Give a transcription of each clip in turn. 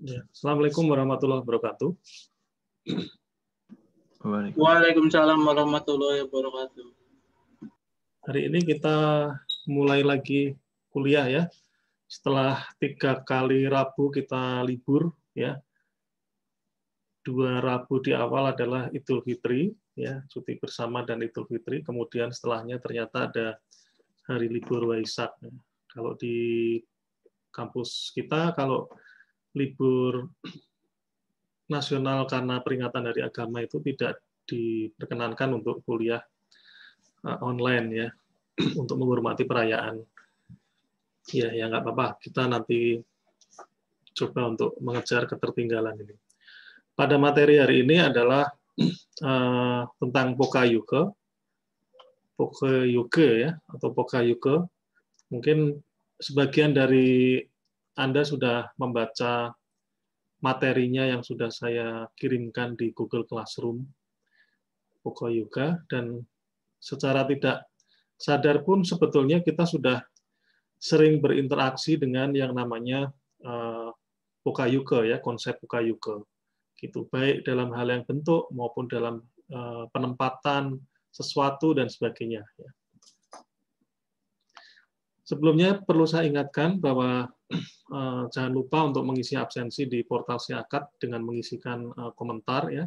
Ya. Assalamualaikum warahmatullahi wabarakatuh. Waalaikumsalam warahmatullahi wabarakatuh. Hari ini kita mulai lagi kuliah ya. Setelah tiga kali Rabu kita libur ya. Dua Rabu di awal adalah Idul Fitri ya, cuti bersama dan Idul Fitri. Kemudian setelahnya ternyata ada hari libur Waisak. Kalau di kampus kita kalau libur nasional karena peringatan dari agama itu tidak diperkenankan untuk kuliah eh, online ya untuk menghormati perayaan ya ya nggak apa-apa kita nanti coba untuk mengejar ketertinggalan ini pada materi hari ini adalah uh, tentang pokayuke pokayuke ya atau pokayuke mungkin sebagian dari anda sudah membaca materinya yang sudah saya kirimkan di Google Classroom Poko Yoga dan secara tidak sadar pun sebetulnya kita sudah sering berinteraksi dengan yang namanya uh, eh, Yoga ya konsep Yoga gitu baik dalam hal yang bentuk maupun dalam eh, penempatan sesuatu dan sebagainya ya. Sebelumnya perlu saya ingatkan bahwa eh, jangan lupa untuk mengisi absensi di portal Siakat dengan mengisikan eh, komentar ya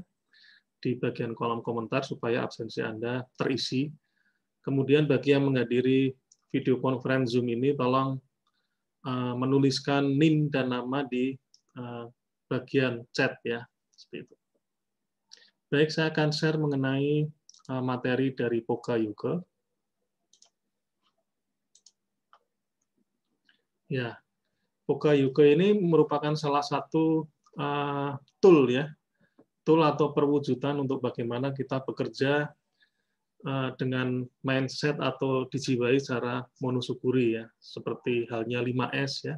di bagian kolom komentar supaya absensi Anda terisi. Kemudian bagi yang menghadiri video conference Zoom ini tolong eh, menuliskan NIM dan nama di bagian chat ya, seperti itu. Baik, saya akan share mengenai materi dari Poka Yoga. Ya, Poka UK ini merupakan salah satu uh, tool ya, tool atau perwujudan untuk bagaimana kita bekerja uh, dengan mindset atau dijiwai secara monosukuri ya, seperti halnya 5S ya,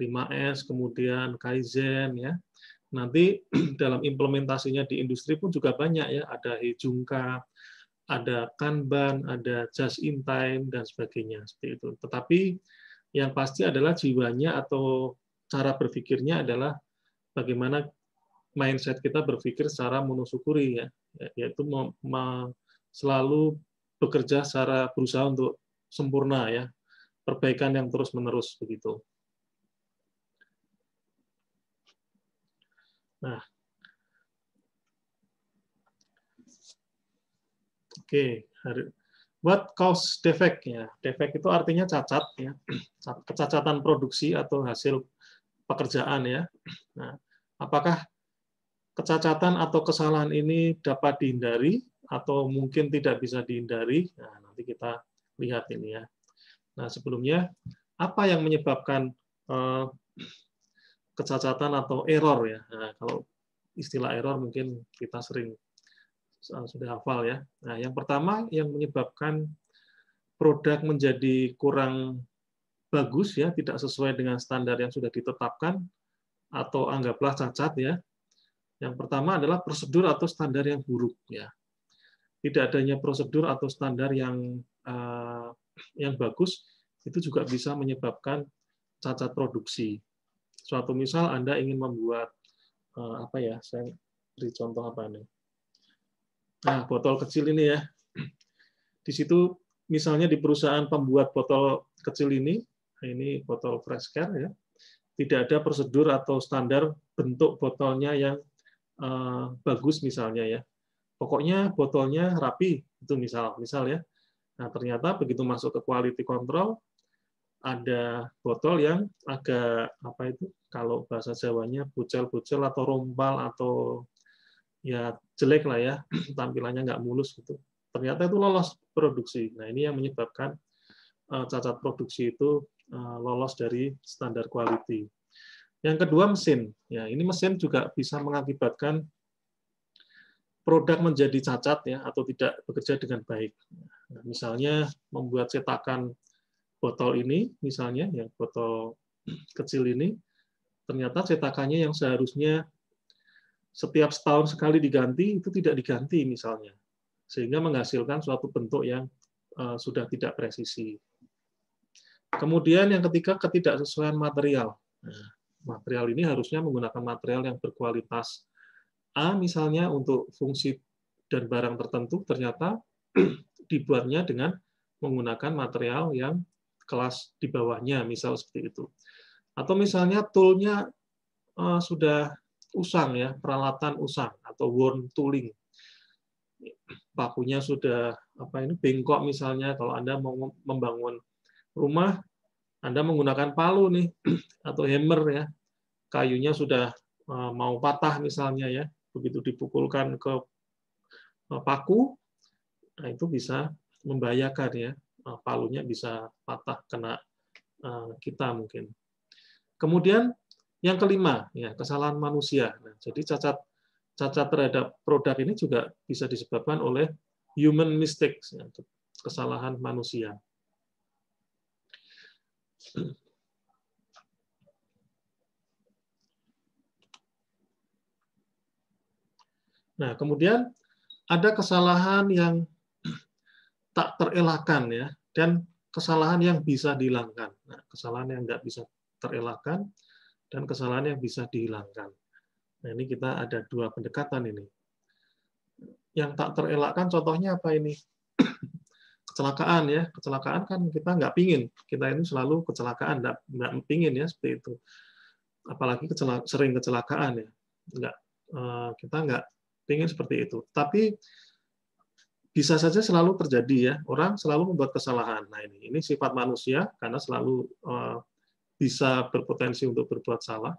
5S kemudian Kaizen ya. Nanti dalam implementasinya di industri pun juga banyak ya, ada Hijungka, ada Kanban, ada Just in Time dan sebagainya seperti itu. Tetapi yang pasti adalah jiwanya atau cara berpikirnya adalah bagaimana mindset kita berpikir secara monosyukuri ya, ya yaitu selalu bekerja secara berusaha untuk sempurna ya, perbaikan yang terus-menerus begitu. Nah, oke, okay. What cause defect? Ya, defect itu artinya cacat, ya, kecacatan produksi atau hasil pekerjaan ya. Nah, apakah kecacatan atau kesalahan ini dapat dihindari atau mungkin tidak bisa dihindari? Nah, nanti kita lihat ini ya. Nah, sebelumnya apa yang menyebabkan eh, kecacatan atau error ya? Nah, kalau istilah error mungkin kita sering Ah, sudah hafal ya. Nah, yang pertama yang menyebabkan produk menjadi kurang bagus ya, tidak sesuai dengan standar yang sudah ditetapkan atau anggaplah cacat ya. Yang pertama adalah prosedur atau standar yang buruk ya. Tidak adanya prosedur atau standar yang eh, yang bagus itu juga bisa menyebabkan cacat produksi. Suatu misal Anda ingin membuat eh, apa ya? Saya beri contoh apa nih? Nah, botol kecil ini ya. Di situ misalnya di perusahaan pembuat botol kecil ini, nah ini botol fresh care ya, tidak ada prosedur atau standar bentuk botolnya yang eh, bagus misalnya ya. Pokoknya botolnya rapi itu misal misal ya. Nah, ternyata begitu masuk ke quality control ada botol yang agak apa itu kalau bahasa Jawanya bucel-bucel atau rompal atau ya jelek lah ya, tampilannya nggak mulus gitu. Ternyata itu lolos produksi. Nah ini yang menyebabkan eh, cacat produksi itu eh, lolos dari standar quality. Yang kedua mesin. Ya, ini mesin juga bisa mengakibatkan produk menjadi cacat ya atau tidak bekerja dengan baik. Nah, misalnya membuat cetakan botol ini, misalnya yang botol kecil ini, ternyata cetakannya yang seharusnya setiap setahun sekali diganti itu tidak diganti misalnya sehingga menghasilkan suatu bentuk yang eh, sudah tidak presisi. Kemudian yang ketiga ketidaksesuaian material. Nah, material ini harusnya menggunakan material yang berkualitas A misalnya untuk fungsi dan barang tertentu ternyata dibuatnya dengan menggunakan material yang kelas di bawahnya misal seperti itu. Atau misalnya toolnya eh, sudah usang ya, peralatan usang atau worn tooling. Pakunya sudah apa ini bengkok misalnya kalau Anda mau membangun rumah Anda menggunakan palu nih atau hammer ya. Kayunya sudah eh, mau patah misalnya ya, begitu dipukulkan ke eh, paku nah itu bisa membahayakan ya eh, palunya bisa patah kena kita mungkin kemudian yang kelima, ya kesalahan manusia. Nah, jadi cacat cacat terhadap produk ini juga bisa disebabkan oleh human mistakes, ya, kesalahan manusia. Nah, kemudian ada kesalahan yang tak terelakkan ya, dan kesalahan yang bisa dihilangkan. Nah, kesalahan yang nggak bisa terelakkan dan kesalahan yang bisa dihilangkan. Nah, ini kita ada dua pendekatan ini. Yang tak terelakkan contohnya apa ini? kecelakaan ya. Kecelakaan kan kita nggak pingin. Kita ini selalu kecelakaan, nggak, nggak pingin ya seperti itu. Apalagi kecela sering kecelakaan ya. Nggak, eh, kita nggak pingin seperti itu. Tapi bisa saja selalu terjadi ya. Orang selalu membuat kesalahan. Nah ini, ini sifat manusia karena selalu eh, bisa berpotensi untuk berbuat salah.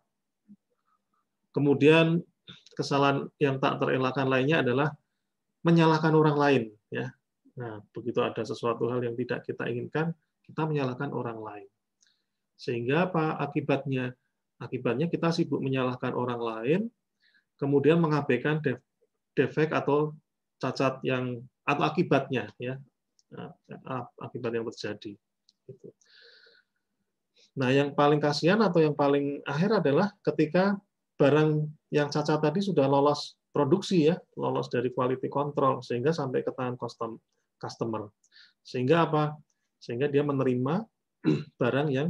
Kemudian kesalahan yang tak terelakkan lainnya adalah menyalahkan orang lain ya. Nah, begitu ada sesuatu hal yang tidak kita inginkan, kita menyalahkan orang lain. Sehingga apa akibatnya? Akibatnya kita sibuk menyalahkan orang lain, kemudian mengabaikan defek atau cacat yang atau akibatnya ya. Nah, akibat yang terjadi. Gitu. Nah, yang paling kasihan atau yang paling akhir adalah ketika barang yang cacat tadi sudah lolos produksi ya, lolos dari quality control sehingga sampai ke tangan customer. Sehingga apa? Sehingga dia menerima barang yang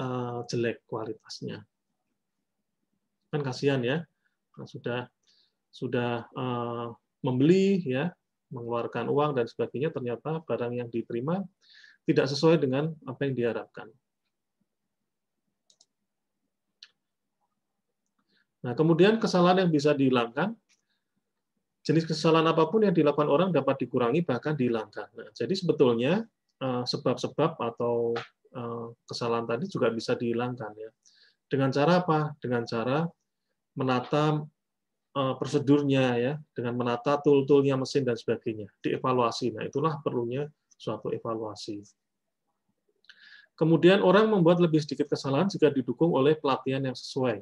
eh, jelek kualitasnya. Kan kasihan ya. Nah, sudah sudah eh, membeli ya, mengeluarkan uang dan sebagainya ternyata barang yang diterima tidak sesuai dengan apa yang diharapkan. Nah, kemudian kesalahan yang bisa dihilangkan, jenis kesalahan apapun yang dilakukan orang dapat dikurangi bahkan dihilangkan. Nah, jadi sebetulnya eh, sebab-sebab atau eh, kesalahan tadi juga bisa dihilangkan ya. Dengan cara apa? Dengan cara menata eh, prosedurnya ya, dengan menata tool-toolnya mesin dan sebagainya, dievaluasi. Nah, itulah perlunya suatu evaluasi. Kemudian orang membuat lebih sedikit kesalahan jika didukung oleh pelatihan yang sesuai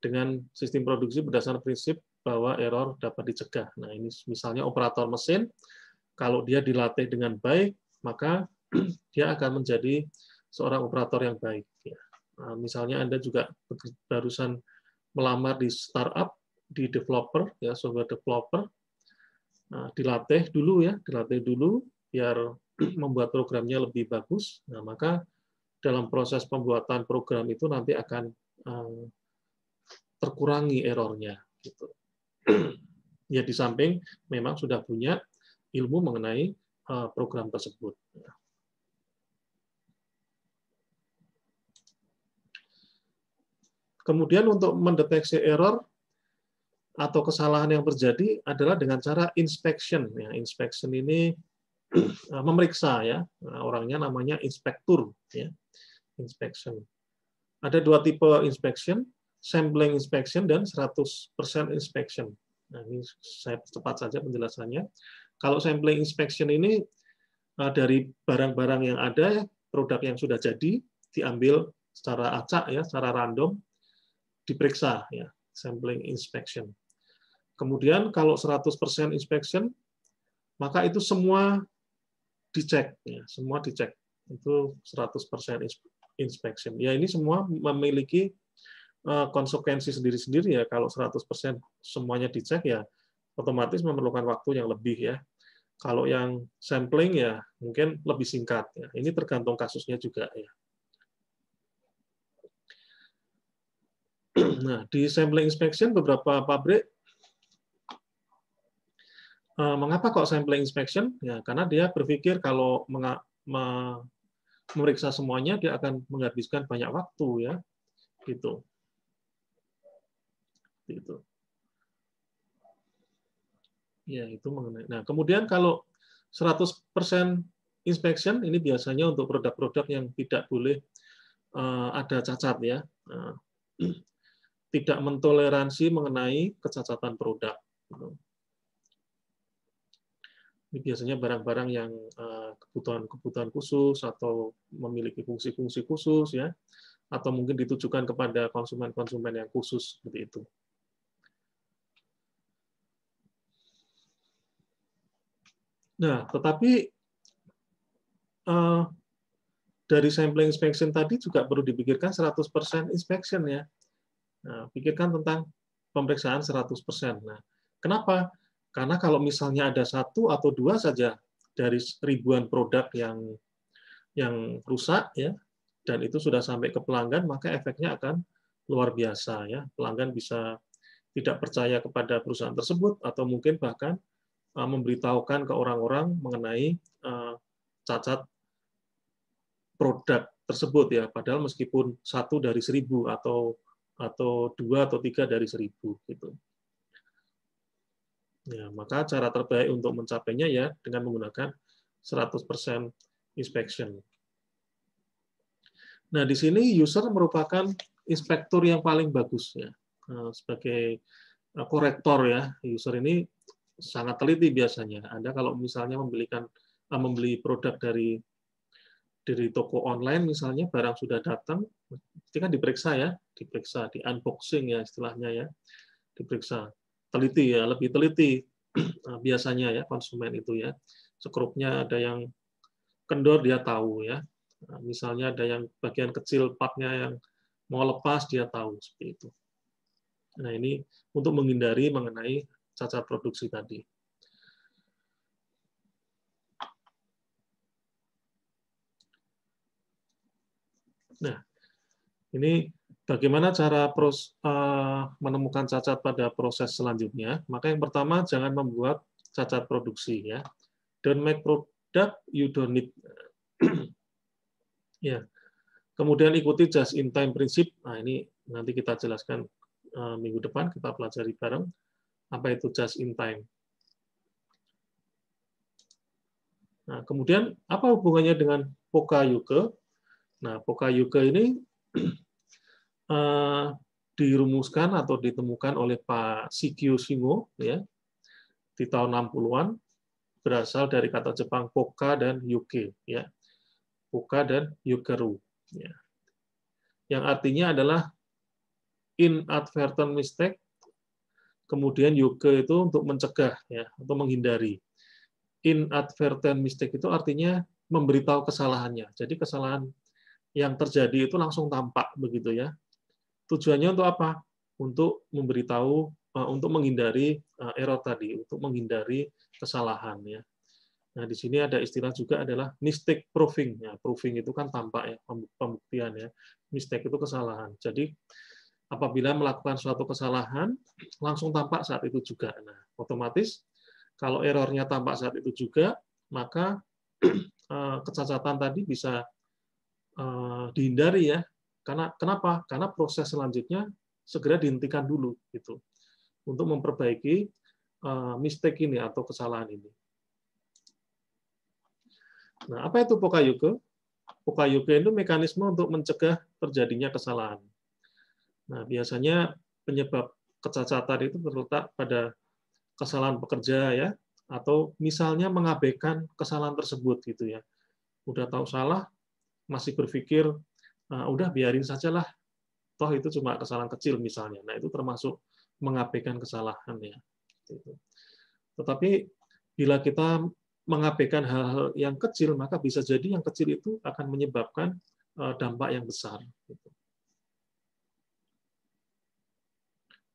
dengan sistem produksi berdasarkan prinsip bahwa error dapat dicegah. Nah, ini misalnya operator mesin, kalau dia dilatih dengan baik, maka dia akan menjadi seorang operator yang baik. Ya. Nah, misalnya Anda juga barusan melamar di startup, di developer, ya software developer, nah, dilatih dulu ya, dilatih dulu biar membuat programnya lebih bagus. Nah, maka dalam proses pembuatan program itu nanti akan eh, terkurangi errornya. Gitu. Hmm. ya di samping memang sudah punya ilmu mengenai eh, program tersebut. Kemudian untuk mendeteksi error atau kesalahan yang terjadi adalah dengan cara inspection. Ya, inspection ini hmm. eh, memeriksa ya nah, orangnya namanya inspektur ya inspection. Ada dua tipe inspection sampling inspection dan 100% inspection. Nah, ini saya cepat saja penjelasannya. Kalau sampling inspection ini eh, dari barang-barang yang ada, produk yang sudah jadi, diambil secara acak, ya, secara random, diperiksa, ya, sampling inspection. Kemudian kalau 100% inspection, maka itu semua dicek, ya, semua dicek. Itu 100% inspection. Ya, ini semua memiliki Eh, konsekuensi sendiri-sendiri ya kalau 100% semuanya dicek ya otomatis memerlukan waktu yang lebih ya. Kalau yang sampling ya mungkin lebih singkat ya. Ini tergantung kasusnya juga ya. Nah, di sampling inspection beberapa pabrik eh, mengapa kok sampling inspection? Ya, karena dia berpikir kalau memeriksa semuanya dia akan menghabiskan banyak waktu ya. Gitu seperti itu. Ya, itu mengenai. Nah, kemudian kalau 100% inspection ini biasanya untuk produk-produk yang tidak boleh uh, ada cacat ya. Nah, tidak mentoleransi mengenai kecacatan produk. Ini biasanya barang-barang yang eh, kebutuhan-kebutuhan khusus atau memiliki fungsi-fungsi khusus ya, atau mungkin ditujukan kepada konsumen-konsumen yang khusus seperti itu. Nah, tetapi uh, dari sampling inspection tadi juga perlu dipikirkan 100% inspection ya. Nah, pikirkan tentang pemeriksaan 100%. Nah, kenapa? Karena kalau misalnya ada satu atau dua saja dari ribuan produk yang yang rusak ya dan itu sudah sampai ke pelanggan maka efeknya akan luar biasa ya pelanggan bisa tidak percaya kepada perusahaan tersebut atau mungkin bahkan Uh, memberitahukan ke orang-orang mengenai uh, cacat produk tersebut ya padahal meskipun satu dari seribu atau atau dua atau tiga dari seribu gitu ya maka cara terbaik untuk mencapainya ya dengan menggunakan 100% inspection nah di sini user merupakan inspektur yang paling bagus ya uh, sebagai korektor ya user ini sangat teliti biasanya. Anda kalau misalnya membelikan eh, membeli produk dari dari toko online misalnya barang sudah datang, pasti kan diperiksa ya, diperiksa di unboxing ya istilahnya ya, diperiksa teliti ya, lebih teliti biasanya ya konsumen itu ya. Sekrupnya ada yang kendor dia tahu ya. Nah, misalnya ada yang bagian kecil partnya yang mau lepas dia tahu seperti itu. Nah ini untuk menghindari mengenai cacat produksi tadi. Nah, ini bagaimana cara pros, uh, menemukan cacat pada proses selanjutnya. Maka yang pertama, jangan membuat cacat produksi. ya. Don't make product you don't need. ya. Kemudian ikuti just in time prinsip. Nah, ini nanti kita jelaskan uh, minggu depan, kita pelajari bareng apa itu just in time. Nah, kemudian apa hubungannya dengan poka yuke? Nah, poka yuke ini eh, dirumuskan atau ditemukan oleh Pak Sikyo Shingo ya di tahun 60-an berasal dari kata Jepang poka dan yuke ya. Poka dan yukeru ya. Yang artinya adalah inadvertent mistake kemudian yoga itu untuk mencegah ya atau menghindari inadvertent mistake itu artinya memberitahu kesalahannya jadi kesalahan yang terjadi itu langsung tampak begitu ya tujuannya untuk apa untuk memberitahu eh, untuk menghindari eh, error tadi untuk menghindari kesalahan ya nah di sini ada istilah juga adalah mistake proofing. ya nah, proving itu kan tampak ya pembuktian ya mistake itu kesalahan jadi apabila melakukan suatu kesalahan langsung tampak saat itu juga. Nah, otomatis kalau errornya tampak saat itu juga, maka eh, kecacatan tadi bisa eh, dihindari ya. Karena kenapa? Karena proses selanjutnya segera dihentikan dulu gitu untuk memperbaiki eh, mistake ini atau kesalahan ini. Nah, apa itu pokayuke? Pokayuke itu mekanisme untuk mencegah terjadinya kesalahan. Nah, biasanya penyebab kecacatan itu terletak pada kesalahan pekerja ya, atau misalnya mengabaikan kesalahan tersebut gitu ya. Udah tahu salah, masih berpikir nah, udah biarin sajalah, toh itu cuma kesalahan kecil misalnya. Nah, itu termasuk mengabaikan kesalahan ya. Gitu. Tetapi bila kita mengabaikan hal-hal yang kecil, maka bisa jadi yang kecil itu akan menyebabkan eh, dampak yang besar. Gitu.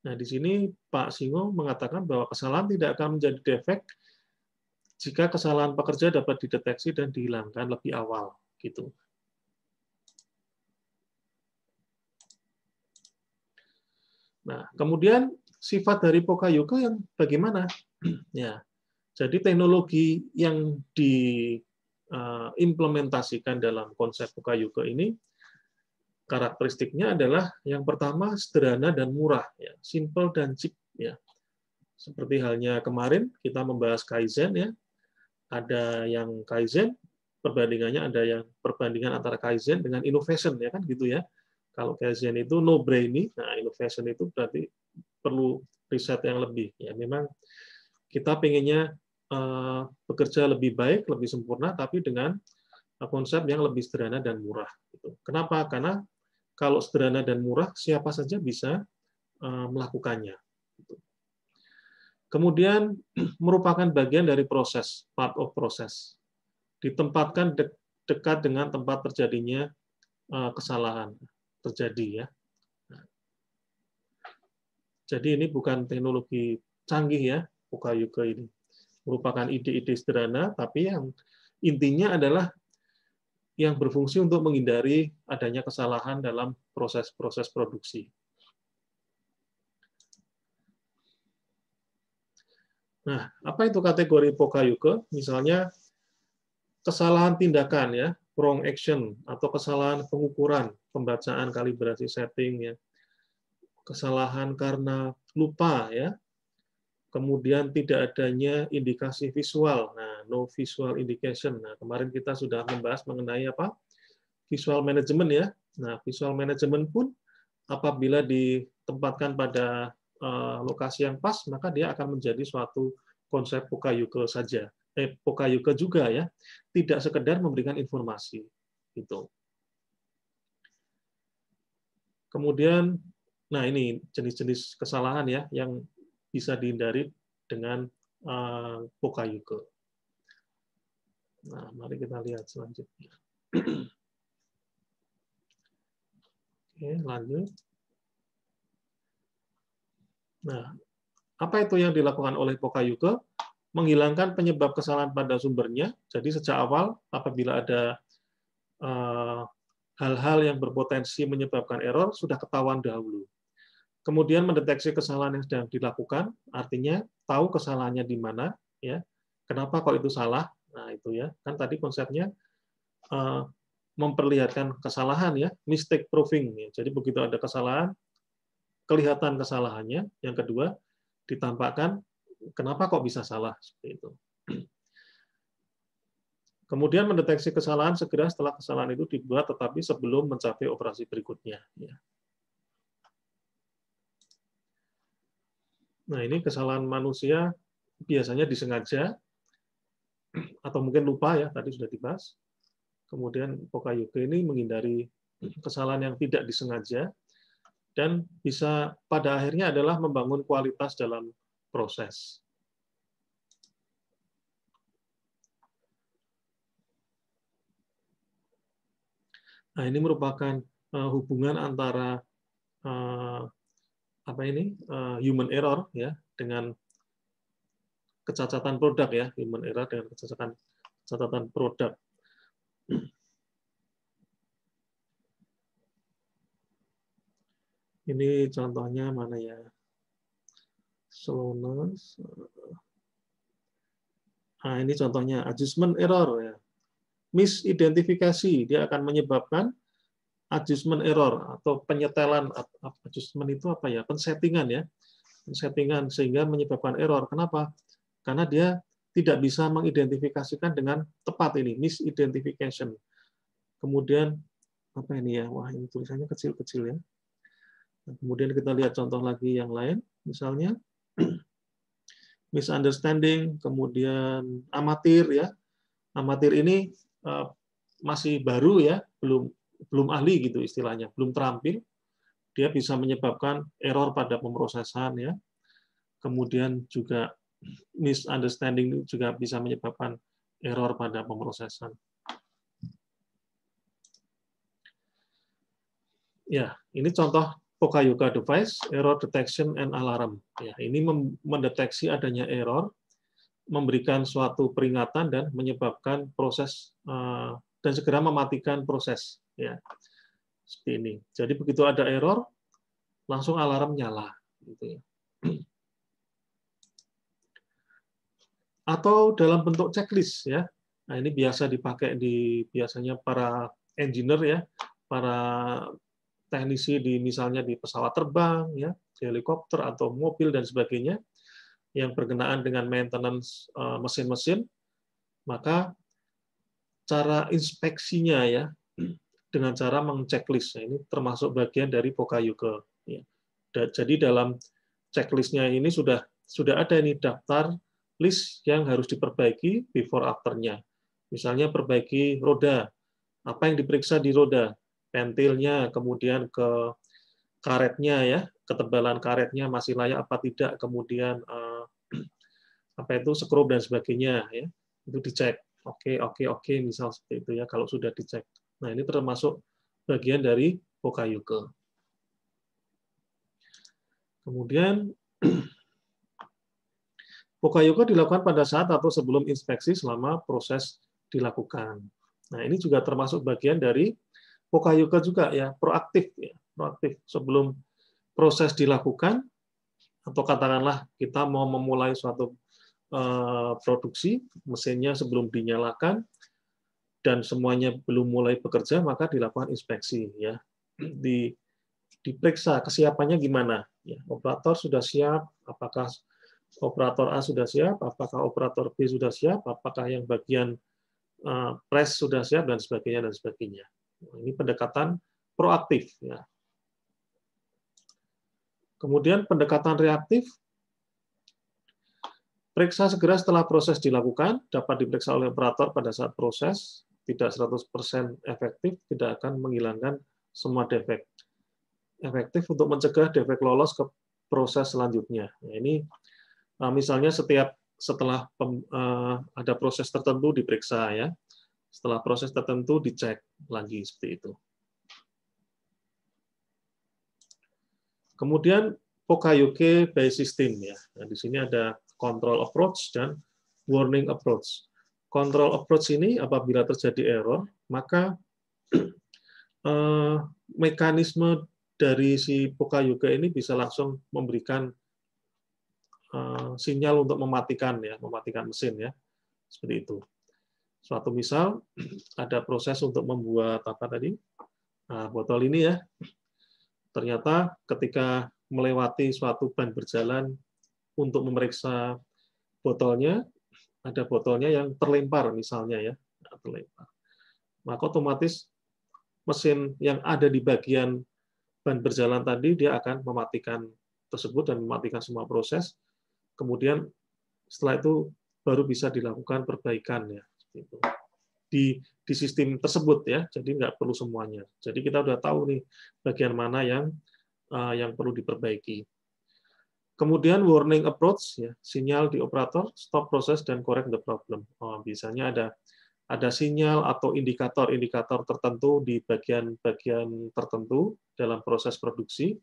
Nah, di sini Pak Singo mengatakan bahwa kesalahan tidak akan menjadi defek jika kesalahan pekerja dapat dideteksi dan dihilangkan lebih awal, gitu. Nah, kemudian sifat dari Pokayuka yang bagaimana? ya. Jadi teknologi yang diimplementasikan eh, dalam konsep Pokayuka ini karakteristiknya adalah yang pertama sederhana dan murah, ya, simple dan cheap. Ya. Seperti halnya kemarin kita membahas kaizen ya, ada yang kaizen perbandingannya ada yang perbandingan antara kaizen dengan innovation ya kan gitu ya. Kalau kaizen itu no brainy, nah innovation itu berarti perlu riset yang lebih. Ya memang kita pengennya eh, bekerja lebih baik, lebih sempurna, tapi dengan konsep yang lebih sederhana dan murah. Gitu. Kenapa? Karena kalau sederhana dan murah, siapa saja bisa eh, melakukannya. Kemudian merupakan bagian dari proses, part of proses. Ditempatkan dekat dengan tempat terjadinya eh, kesalahan terjadi ya. Nah. Jadi ini bukan teknologi canggih ya, Pukayuka ini. Merupakan ide-ide sederhana, tapi yang intinya adalah yang berfungsi untuk menghindari adanya kesalahan dalam proses-proses produksi. Nah, apa itu kategori pokayuke? Misalnya kesalahan tindakan ya, wrong action atau kesalahan pengukuran, pembacaan kalibrasi setting ya. Kesalahan karena lupa ya, kemudian tidak adanya indikasi visual. Nah, no visual indication. Nah, kemarin kita sudah membahas mengenai apa? Visual management ya. Nah, visual management pun apabila ditempatkan pada uh, lokasi yang pas, maka dia akan menjadi suatu konsep pokayuke saja. Eh, pokayuke juga ya. Tidak sekedar memberikan informasi. itu. Kemudian, nah ini jenis-jenis kesalahan ya yang bisa dihindari dengan poka eh, Nah, mari kita lihat selanjutnya. Oke, lanjut. Nah, apa itu yang dilakukan oleh Pokayuke? Menghilangkan penyebab kesalahan pada sumbernya. Jadi sejak awal, apabila ada eh, hal-hal yang berpotensi menyebabkan error, sudah ketahuan dahulu kemudian mendeteksi kesalahan yang sedang dilakukan, artinya tahu kesalahannya di mana, ya, kenapa kok itu salah, nah itu ya, kan tadi konsepnya uh, memperlihatkan kesalahan ya, mistake proving, ya. jadi begitu ada kesalahan, kelihatan kesalahannya, yang kedua ditampakkan kenapa kok bisa salah seperti itu. Kemudian mendeteksi kesalahan segera setelah kesalahan itu dibuat, tetapi sebelum mencapai operasi berikutnya. Ya. Nah, ini kesalahan manusia biasanya disengaja atau mungkin lupa ya, tadi sudah dibahas. Kemudian Pokayuke ini menghindari kesalahan yang tidak disengaja dan bisa pada akhirnya adalah membangun kualitas dalam proses. Nah, ini merupakan eh, hubungan antara eh, apa ini uh, human error ya dengan kecacatan produk ya human error dengan kecacatan catatan produk. Ini contohnya mana ya? Slowness. Eh, ah ini contohnya adjustment error ya. Misidentifikasi dia akan menyebabkan adjustment error atau penyetelan adjustment itu apa ya pensettingan ya pensettingan sehingga menyebabkan error kenapa karena dia tidak bisa mengidentifikasikan dengan tepat ini misidentification kemudian apa ini ya wah ini tulisannya kecil-kecil ya nah, kemudian kita lihat contoh lagi yang lain misalnya misunderstanding kemudian amatir ya amatir ini eh, masih baru ya belum belum ahli gitu istilahnya, belum terampil, dia bisa menyebabkan error pada pemrosesan ya. Kemudian juga misunderstanding juga bisa menyebabkan error pada pemrosesan. Ya, ini contoh Pokayoga device error detection and alarm. Ya, ini mendeteksi adanya error, memberikan suatu peringatan dan menyebabkan proses eh, dan segera mematikan proses ya seperti ini. Jadi begitu ada error, langsung alarm nyala. Gitu ya. Atau dalam bentuk checklist ya. Nah ini biasa dipakai di biasanya para engineer ya, para teknisi di misalnya di pesawat terbang ya, di helikopter atau mobil dan sebagainya yang berkenaan dengan maintenance eh, mesin-mesin, maka cara inspeksinya ya, dengan cara mengceklis. Nah, ini termasuk bagian dari Pokayuga. Ya. Jadi dalam checklistnya ini sudah sudah ada ini daftar list yang harus diperbaiki before afternya. Misalnya perbaiki roda, apa yang diperiksa di roda, pentilnya, kemudian ke karetnya ya, ketebalan karetnya masih layak apa tidak, kemudian eh, apa itu skrup dan sebagainya ya, itu dicek. Oke, oke, oke, misal seperti itu ya kalau sudah dicek. Nah, ini termasuk bagian dari Hokkaido. Kemudian Pokayoga dilakukan pada saat atau sebelum inspeksi selama proses dilakukan. Nah, ini juga termasuk bagian dari Pokayoga juga ya, proaktif ya, proaktif sebelum proses dilakukan atau katakanlah kita mau memulai suatu eh, produksi, mesinnya sebelum dinyalakan, dan semuanya belum mulai bekerja maka dilakukan inspeksi ya di diperiksa kesiapannya gimana ya operator sudah siap apakah operator A sudah siap apakah operator B sudah siap apakah yang bagian eh, press sudah siap dan sebagainya dan sebagainya ini pendekatan proaktif ya kemudian pendekatan reaktif Periksa segera setelah proses dilakukan, dapat diperiksa oleh operator pada saat proses, tidak 100% efektif, tidak akan menghilangkan semua defek. Efektif untuk mencegah defek lolos ke proses selanjutnya. Nah, ini eh, misalnya setiap setelah pem, eh, ada proses tertentu diperiksa ya, setelah proses tertentu dicek lagi seperti itu. Kemudian Pokayuke Bay system ya. Nah, di sini ada control approach dan warning approach control approach ini apabila terjadi error, maka eh, mekanisme dari si Poka Yoga ini bisa langsung memberikan eh, sinyal untuk mematikan ya, mematikan mesin ya. Seperti itu. Suatu misal ada proses untuk membuat apa tadi? Nah, botol ini ya. Ternyata ketika melewati suatu ban berjalan untuk memeriksa botolnya, ada botolnya yang terlempar misalnya ya, nah, terlempar. Maka otomatis mesin yang ada di bagian ban berjalan tadi dia akan mematikan tersebut dan mematikan semua proses. Kemudian setelah itu baru bisa dilakukan perbaikan ya, gitu. di di sistem tersebut ya. Jadi nggak perlu semuanya. Jadi kita udah tahu nih bagian mana yang uh, yang perlu diperbaiki. Kemudian warning approach, ya, sinyal di operator, stop proses dan correct the problem. Oh, biasanya ada ada sinyal atau indikator-indikator tertentu di bagian-bagian tertentu dalam proses produksi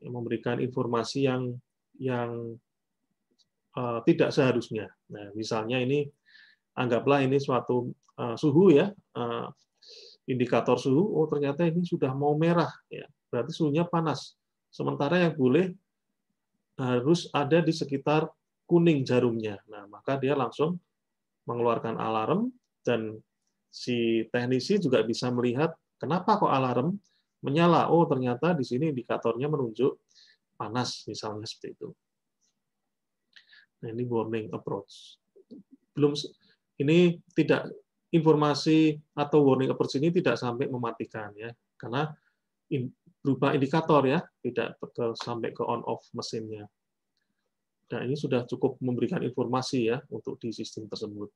yang memberikan informasi yang yang uh, tidak seharusnya. Nah, misalnya ini anggaplah ini suatu uh, suhu ya, uh, indikator suhu. Oh ternyata ini sudah mau merah ya, berarti suhunya panas. Sementara yang boleh harus ada di sekitar kuning jarumnya. Nah, maka dia langsung mengeluarkan alarm dan si teknisi juga bisa melihat kenapa kok alarm menyala. Oh, ternyata di sini indikatornya menunjuk panas misalnya seperti itu. Nah, ini warning approach. Belum ini tidak informasi atau warning approach ini tidak sampai mematikan ya, karena berubah indikator ya, tidak sampai ke on off mesinnya. Dan ini sudah cukup memberikan informasi ya untuk di sistem tersebut.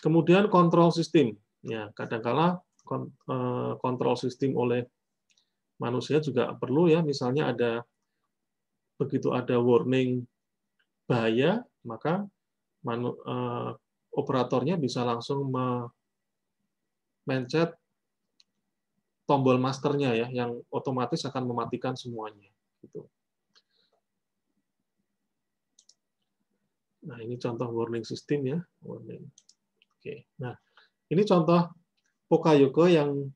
Kemudian kontrol sistem. Ya, kadangkala eh, kontrol sistem oleh manusia juga perlu ya, misalnya ada begitu ada warning bahaya, maka manu, uh, operatornya bisa langsung mencet tombol masternya ya yang otomatis akan mematikan semuanya gitu. Nah, ini contoh warning system ya, warning. Oke. Nah, ini contoh Pokayoko yang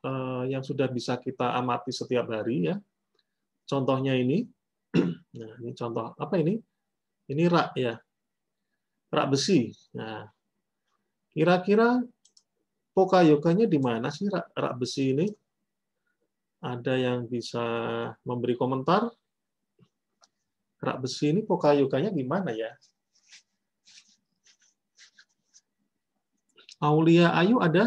eh, yang sudah bisa kita amati setiap hari ya. Contohnya ini. Nah, ini contoh apa ini? Ini rak ya. Rak besi. Nah, kira-kira Pokayokanya di mana sih rak, rak besi ini? Ada yang bisa memberi komentar? Rak besi ini pokayokanya di mana ya? Aulia Ayu ada?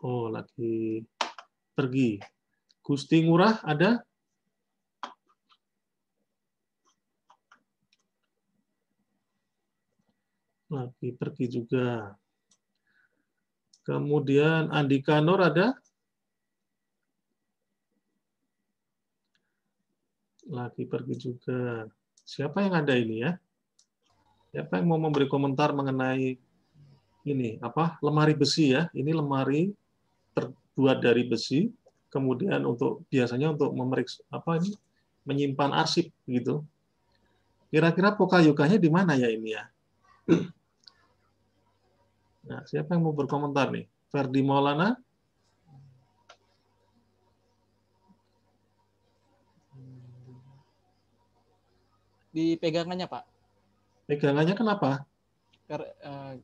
Oh, lagi pergi. Gusti Ngurah ada? lagi pergi juga. Kemudian Andika Nur ada? Lagi pergi juga. Siapa yang ada ini ya? Siapa yang mau memberi komentar mengenai ini apa lemari besi ya? Ini lemari terbuat dari besi. Kemudian untuk biasanya untuk memeriksa apa ini menyimpan arsip gitu. Kira-kira pokayukanya di mana ya ini ya? Nah, siapa yang mau berkomentar nih? Ferdi Maulana? Di pegangannya, Pak. Pegangannya kenapa? Ker, uh,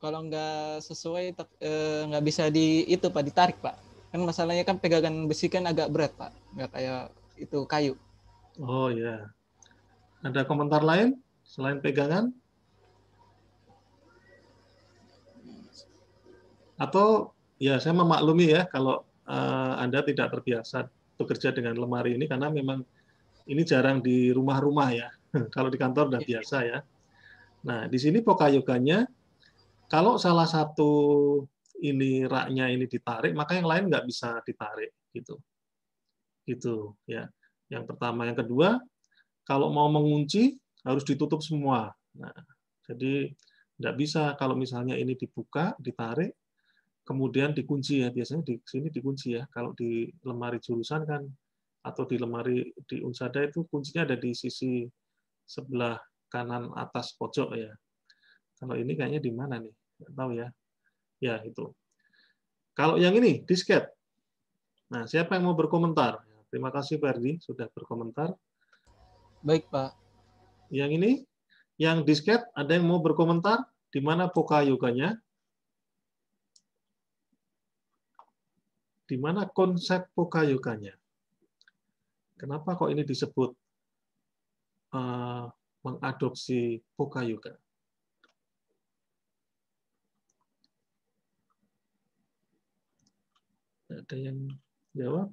Kalau nggak sesuai, uh, nggak bisa di itu, Pak, ditarik, Pak. Kan masalahnya kan pegangan besi kan agak berat, Pak. Nggak kayak itu kayu. Oh, ya. Yeah. Ada komentar lain? selain pegangan? Atau ya saya memaklumi ya kalau uh, Anda tidak terbiasa bekerja dengan lemari ini karena memang ini jarang di rumah-rumah ya. kalau di kantor sudah iya, iya. biasa ya. Nah, di sini pokayoganya kalau salah satu ini raknya ini ditarik, maka yang lain nggak bisa ditarik gitu. Gitu ya. Yang pertama, yang kedua, kalau mau mengunci harus ditutup semua. Nah, jadi tidak bisa kalau misalnya ini dibuka, ditarik, kemudian dikunci ya. Biasanya di sini dikunci ya. Kalau di lemari jurusan kan atau di lemari di Unsada itu kuncinya ada di sisi sebelah kanan atas pojok ya. Kalau ini kayaknya di mana nih? Nggak tahu ya. Ya, itu. Kalau yang ini, disket. Nah, siapa yang mau berkomentar? Terima kasih, Ferdi, sudah berkomentar. Baik, Pak yang ini, yang disket, ada yang mau berkomentar? Di mana poka yoganya? Di mana konsep poka yoganya? Kenapa kok ini disebut eh, mengadopsi poka yoga? Ada yang jawab?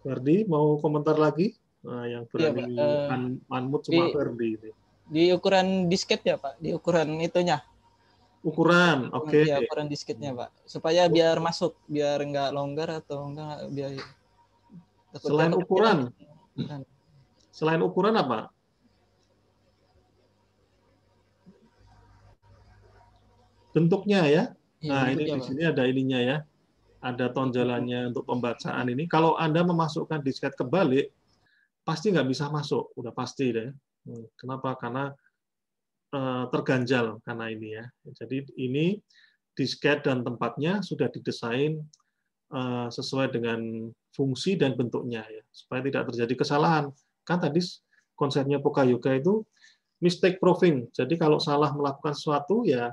Ferdi mau komentar lagi? Nah, yang iya, berani ya, uh, manmut cuma Ferdi ini. Di ukuran disket ya Pak? Di ukuran itunya? Ukuran, oke. Okay. Ya, ukuran disketnya Pak. Supaya oh. biar masuk, biar nggak longgar atau enggak biar... Selain ukuran? Selain ukuran apa? Bentuknya ya? Iya, nah, ya, ini di sini ada ininya ya ada tonjolannya mm-hmm. untuk pembacaan ini. Kalau Anda memasukkan disket kebalik, pasti nggak bisa masuk, udah pasti deh. Hmm, kenapa? Karena eh, terganjal karena ini ya. Jadi ini disket dan tempatnya sudah didesain eh, sesuai dengan fungsi dan bentuknya ya, supaya tidak terjadi kesalahan. Kan tadi konsepnya Pokayuka itu mistake proving. Jadi kalau salah melakukan sesuatu ya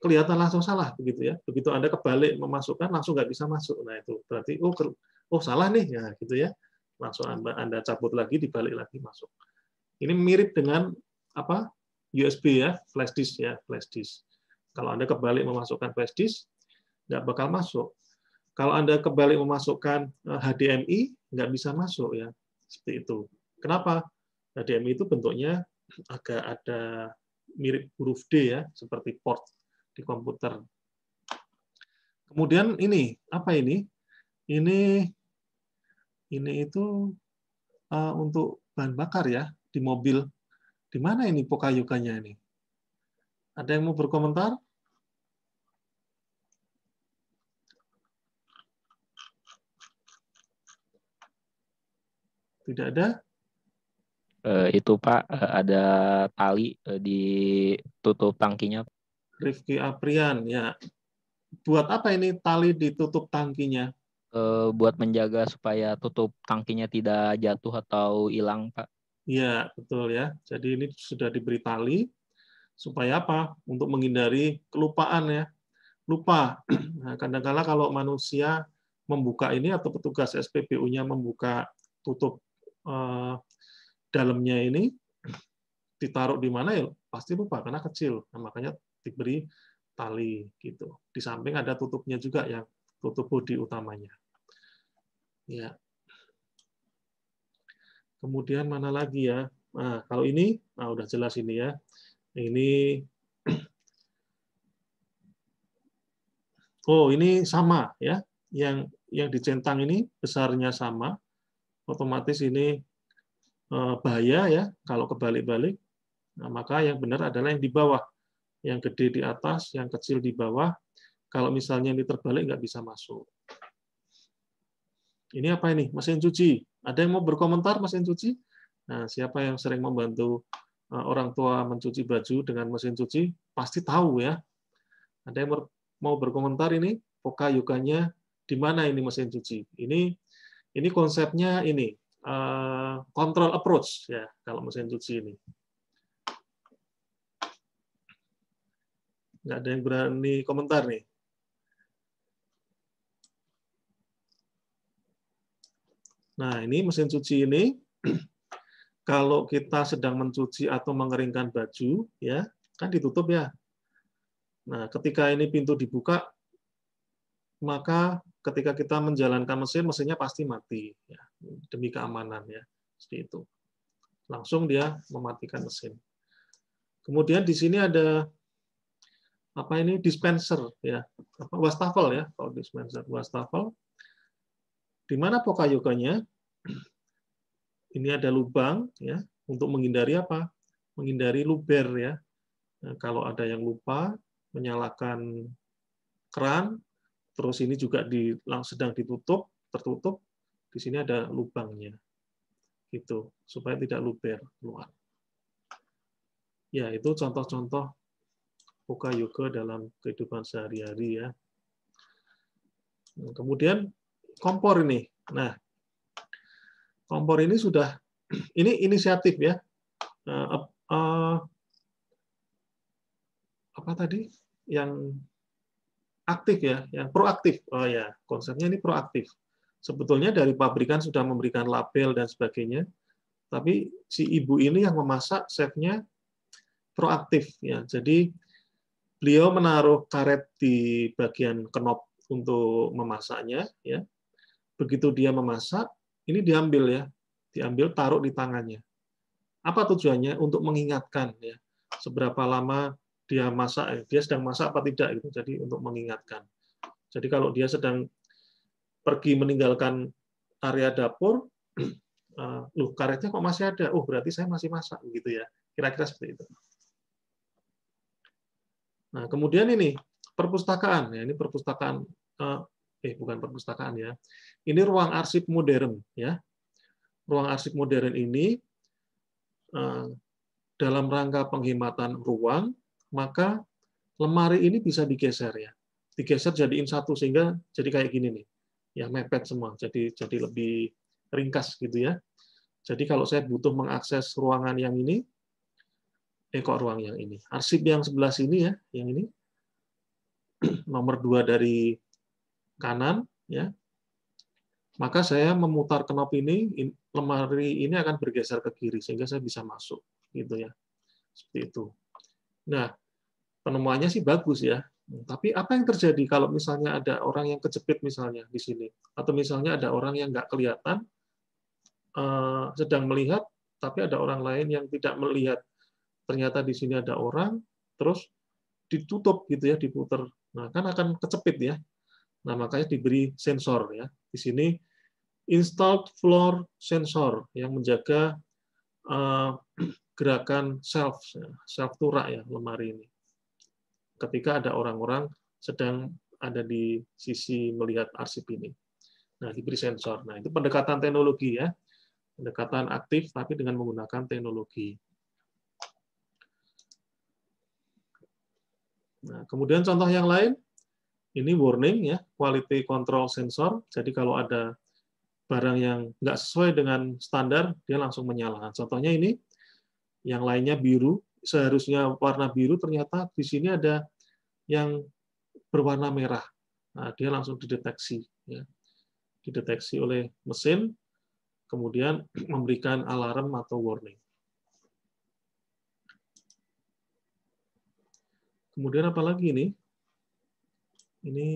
kelihatan langsung salah begitu ya. Begitu Anda kebalik memasukkan langsung nggak bisa masuk. Nah, itu berarti oh oh salah nih ya gitu ya. Langsung Anda, Anda cabut lagi dibalik lagi masuk. Ini mirip dengan apa? USB ya, flash disk ya, flash disk. Kalau Anda kebalik memasukkan flash disk nggak bakal masuk. Kalau Anda kebalik memasukkan HDMI eh, nggak bisa masuk ya. Seperti itu. Kenapa? HDMI itu bentuknya agak ada mirip huruf D ya, seperti port di komputer. Kemudian ini apa ini? Ini ini itu uh, untuk bahan bakar ya di mobil. Di mana ini pokayukanya ini? Ada yang mau berkomentar? Tidak ada? Uh, itu Pak, uh, ada tali uh, tutup tangkinya. Rifki Aprian ya. Buat apa ini tali ditutup tangkinya? uh, buat menjaga supaya tutup tangkinya tidak jatuh atau hilang, Pak. Iya, betul ya. Jadi ini sudah diberi tali supaya apa? Untuk menghindari kelupaan ya. Lupa. Nah, kadang-kala kalau manusia membuka ini atau petugas SPBU-nya membuka tutup uh, dalamnya ini ditaruh di mana ya pasti lupa karena kecil. Nah, makanya diberi tali gitu. Di samping ada tutupnya juga yang tutup bodi utamanya. Ya. Kemudian mana lagi ya? Nah, kalau ini, nah udah jelas ini ya. Ini Oh, ini sama ya. Yang yang dicentang ini besarnya sama. Otomatis ini eh, bahaya ya kalau kebalik-balik. Nah, maka yang benar adalah yang di bawah yang gede di atas, yang kecil di bawah. Kalau misalnya ini terbalik, nggak bisa masuk. Ini apa ini? Mesin cuci. Ada yang mau berkomentar mesin cuci? Nah, siapa yang sering membantu eh, orang tua mencuci baju dengan mesin cuci? Pasti tahu ya. Ada yang mau berkomentar ini? Poka yukanya di mana ini mesin cuci? Ini ini konsepnya ini uh, control approach ya kalau mesin cuci ini Nggak ada yang berani komentar nih. Nah, ini mesin cuci ini kalau kita sedang mencuci atau mengeringkan baju, ya kan ditutup ya. Nah, ketika ini pintu dibuka, maka ketika kita menjalankan mesin, mesinnya pasti mati. Ya, demi keamanan ya, seperti itu. Langsung dia mematikan mesin. Kemudian di sini ada apa ini dispenser ya wastafel ya kalau dispenser wastafel di mana poka ini ada lubang ya untuk menghindari apa menghindari luber ya nah, kalau ada yang lupa menyalakan keran terus ini juga di sedang ditutup tertutup di sini ada lubangnya gitu supaya tidak luber keluar ya itu contoh-contoh uka Yoga dalam kehidupan sehari-hari ya. Nah, kemudian kompor ini. Nah, kompor ini sudah ini inisiatif ya. Nah, eh, apa tadi yang aktif ya, yang proaktif. Oh ya, konsepnya ini proaktif. Sebetulnya dari pabrikan sudah memberikan label dan sebagainya, tapi si ibu ini yang memasak, chefnya proaktif ya. Jadi beliau menaruh karet di bagian kenop untuk memasaknya ya begitu dia memasak ini diambil ya diambil taruh di tangannya apa tujuannya untuk mengingatkan ya seberapa lama dia masak eh, dia sedang masak apa tidak gitu jadi untuk mengingatkan jadi kalau dia sedang pergi meninggalkan area dapur lu eh, karetnya kok masih ada oh berarti saya masih masak gitu ya kira-kira seperti itu Nah, kemudian ini perpustakaan ya, ini perpustakaan eh, eh bukan perpustakaan ya. Ini ruang arsip modern ya. Ruang arsip modern ini eh, dalam rangka penghematan ruang, maka lemari ini bisa digeser ya. Digeser jadiin satu sehingga jadi kayak gini nih. Ya mepet semua. Jadi jadi lebih ringkas gitu ya. Jadi kalau saya butuh mengakses ruangan yang ini, eh ruang yang ini. Arsip yang sebelah sini ya, yang ini. Nomor dua dari kanan ya. Maka saya memutar kenop ini, lemari ini akan bergeser ke kiri sehingga saya bisa masuk gitu ya. Seperti itu. Nah, penemuannya sih bagus ya. Tapi apa yang terjadi kalau misalnya ada orang yang kejepit misalnya di sini, atau misalnya ada orang yang nggak kelihatan eh, sedang melihat, tapi ada orang lain yang tidak melihat ternyata di sini ada orang, terus ditutup gitu ya, diputer. Nah, kan akan kecepit ya. Nah, makanya diberi sensor ya. Di sini installed floor sensor yang menjaga eh, gerakan self self turak ya lemari ini. Ketika ada orang-orang sedang ada di sisi melihat arsip ini. Nah, diberi sensor. Nah, itu pendekatan teknologi ya. Pendekatan aktif tapi dengan menggunakan teknologi. Nah, kemudian contoh yang lain, ini warning ya, quality control sensor. Jadi kalau ada barang yang nggak sesuai dengan standar, dia langsung menyala. Contohnya ini, yang lainnya biru, seharusnya warna biru, ternyata di sini ada yang berwarna merah. Nah, dia langsung dideteksi. Ya. Dideteksi oleh mesin, kemudian memberikan alarm atau warning. Kemudian apa lagi ini? Ini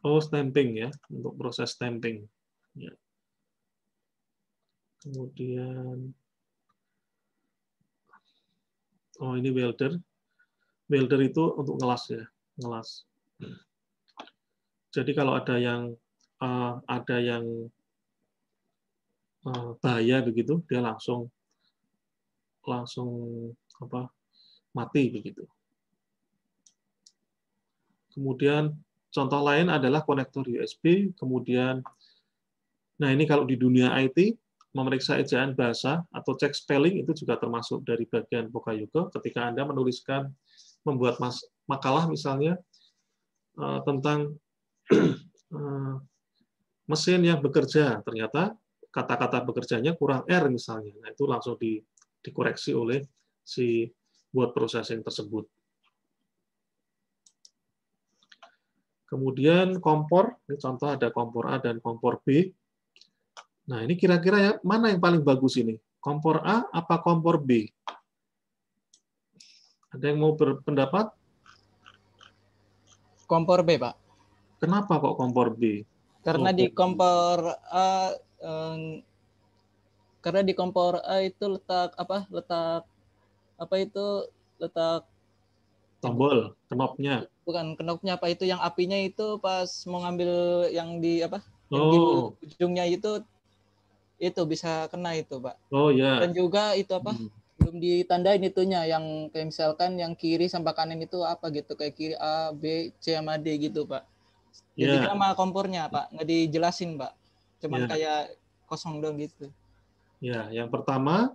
Oh, stamping ya, untuk proses stamping. Ya. Kemudian, oh ini welder. Welder itu untuk ngelas ya, ngelas. Jadi kalau ada yang eh, ada yang Eh, bahaya begitu dia langsung langsung apa mati begitu. Kemudian contoh lain adalah konektor USB, kemudian nah ini kalau di dunia IT memeriksa ejaan bahasa atau cek spelling itu juga termasuk dari bagian Pokayuga ketika Anda menuliskan membuat makalah misalnya eh, tentang eh, mesin yang bekerja ternyata kata-kata bekerjanya kurang R misalnya. Nah, itu langsung di, dikoreksi oleh si buat processing tersebut. Kemudian kompor, ini contoh ada kompor A dan kompor B. Nah, ini kira-kira ya, mana yang paling bagus ini? Kompor A apa kompor B? Ada yang mau berpendapat? Kompor B, Pak. Kenapa kok kompor B? Karena oh, di kompor A um, karena di kompor A itu letak apa letak apa itu letak tombol knopnya bukan kenopnya apa itu yang apinya itu pas mau ngambil yang di apa oh. di ujungnya itu itu bisa kena itu pak oh ya yeah. dan juga itu apa hmm. belum ditandain itunya yang kayak misalkan yang kiri sampai kanan itu apa gitu kayak kiri A B C sama D gitu pak jadi yeah. sama kompornya pak nggak dijelasin pak cuman ya. kayak kosong dong gitu. Ya, yang pertama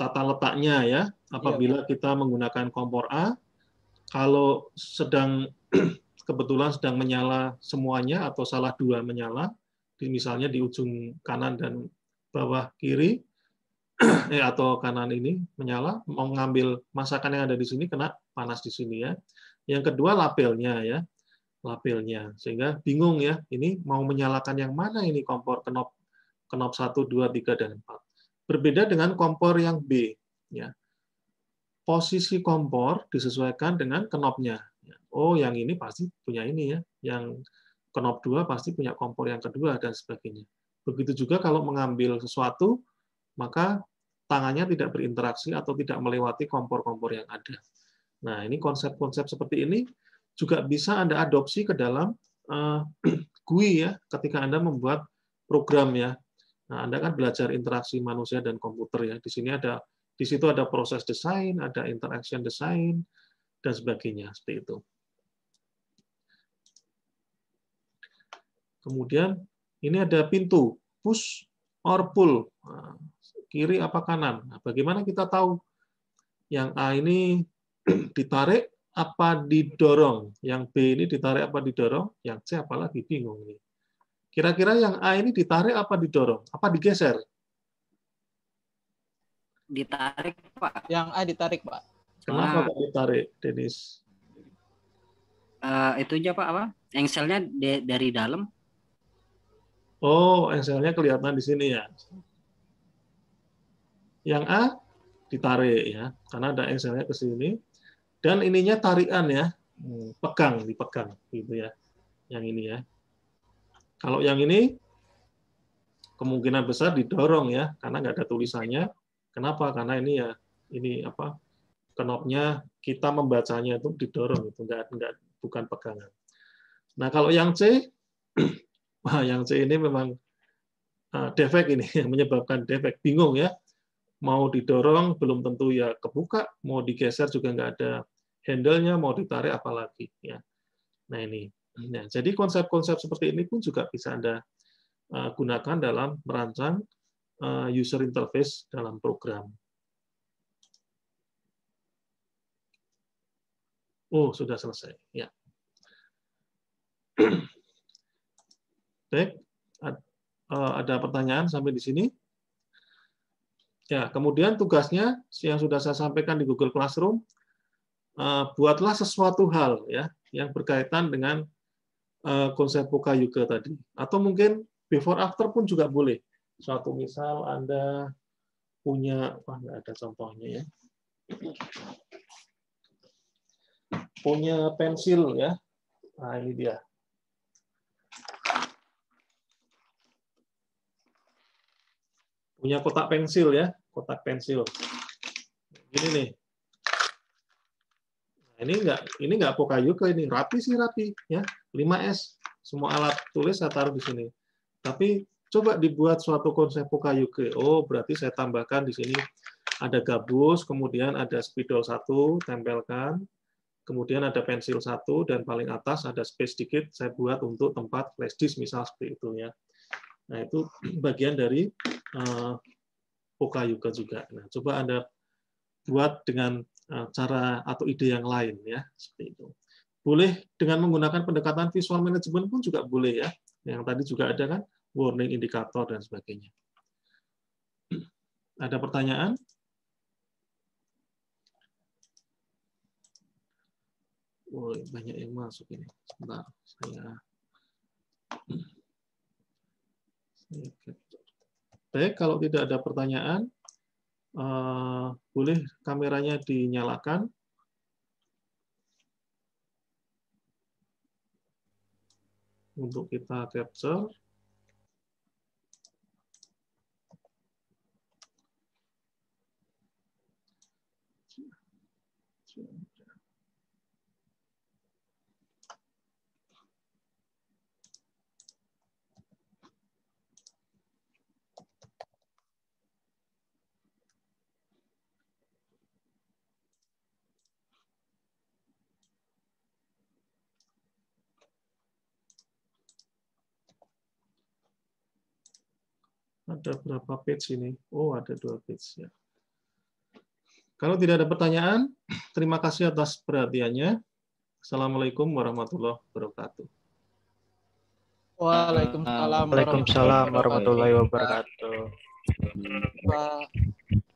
tata letaknya ya. Apabila ya, kita menggunakan kompor A, kalau sedang kebetulan sedang menyala semuanya atau salah dua menyala, di, misalnya di ujung kanan dan bawah kiri, eh atau kanan ini menyala, mau ngambil masakan yang ada di sini kena panas di sini ya. Yang kedua labelnya ya labelnya Sehingga bingung ya, ini mau menyalakan yang mana ini kompor kenop kenop 1, 2, 3, dan 4. Berbeda dengan kompor yang B. Ya. Posisi kompor disesuaikan dengan kenopnya. Oh, yang ini pasti punya ini ya. Yang kenop 2 pasti punya kompor yang kedua, dan sebagainya. Begitu juga kalau mengambil sesuatu, maka tangannya tidak berinteraksi atau tidak melewati kompor-kompor yang ada. Nah, ini konsep-konsep seperti ini juga bisa Anda adopsi ke dalam eh, GUI ya, ketika Anda membuat program ya. Nah, Anda kan belajar interaksi manusia dan komputer ya. Di sini ada di situ ada proses desain, ada interaction design dan sebagainya seperti itu. Kemudian ini ada pintu push or pull nah, kiri apa kanan. Nah, bagaimana kita tahu yang A ini ditarik apa didorong? Yang B ini ditarik apa didorong? Yang C apalagi bingung ini. Kira-kira yang A ini ditarik apa didorong? Apa digeser? Ditarik, Pak. Yang A ditarik, Pak. Kenapa ah. Pak ditarik, Denis? Uh, eh, itu aja, Pak, apa? Engselnya dari dalam. Oh, engselnya kelihatan di sini ya. Yang A ditarik ya, karena ada engselnya ke sini dan ininya tarian ya hmm. pegang dipegang gitu ya yang ini ya kalau yang ini kemungkinan besar didorong ya karena nggak ada tulisannya kenapa karena ini ya ini apa kenopnya kita membacanya itu didorong itu nggak nggak bukan pegangan nah kalau yang C yang C ini memang eh, defek ini menyebabkan defek bingung ya mau didorong belum tentu ya kebuka, mau digeser juga nggak ada handle-nya, mau ditarik apalagi ya. Nah ini. Nah, jadi konsep-konsep seperti ini pun juga bisa Anda eh, gunakan dalam merancang eh, user interface dalam program. Oh, sudah selesai. Ya. Baik, eh, ada pertanyaan sampai di sini? Ya, kemudian tugasnya yang sudah saya sampaikan di Google Classroom, eh, buatlah sesuatu hal ya yang berkaitan dengan eh, konsep buka juga tadi. Atau mungkin before after pun juga boleh. Suatu misal Anda punya, wah nggak ada contohnya ya. Punya pensil ya. Nah ini dia. punya kotak pensil ya kotak pensil. Ini nih. Nah, ini enggak ini enggak ke ini rapi sih rapi ya. 5S semua alat tulis saya taruh di sini. Tapi coba dibuat suatu konsep ke Oh, berarti saya tambahkan di sini ada gabus, kemudian ada spidol satu, tempelkan, kemudian ada pensil satu, dan paling atas ada space dikit saya buat untuk tempat flash disk, misal seperti itu. ya. Nah, itu bagian dari uh, Pokayuka juga. Nah, coba Anda buat dengan eh, cara atau ide yang lain ya, seperti itu. Boleh dengan menggunakan pendekatan visual management pun juga boleh ya. Yang tadi juga ada kan warning indikator dan sebagainya. Ada pertanyaan? Woi, oh, banyak yang masuk ini. Sebentar, saya saya Baik, kalau tidak ada pertanyaan, uh, boleh kameranya dinyalakan. Untuk kita capture. ada berapa page ini? Oh, ada dua page ya. Kalau tidak ada pertanyaan, terima kasih atas perhatiannya. Assalamualaikum warahmatullahi wabarakatuh. Waalaikumsalam, Waalaikumsalam warahmatullahi wabarakatuh. Waalaikumsalam warahmatullahi wabarakatuh.